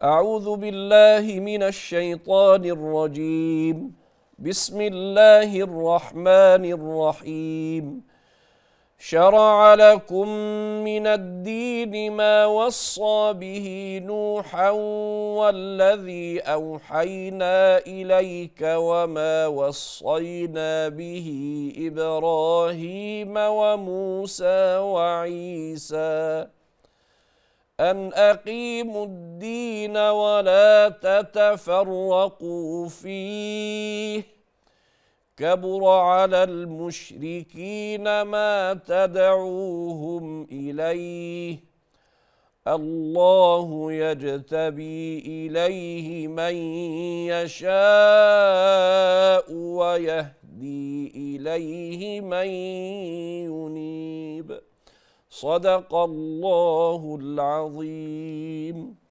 أعوذ بالله من الشيطان الرجيم بسم الله الرحمن الرحيم شرع لكم من الدين ما وصى به نوحا والذي أوحينا إليك وما وصينا به إبراهيم وموسى وعيسى أن أقيموا الدين ولا تتفرقوا فيه كبر على المشركين ما تدعوهم إليه الله يجتبي إليه من يشاء ويهدي إليه من ينيب صدق الله العظيم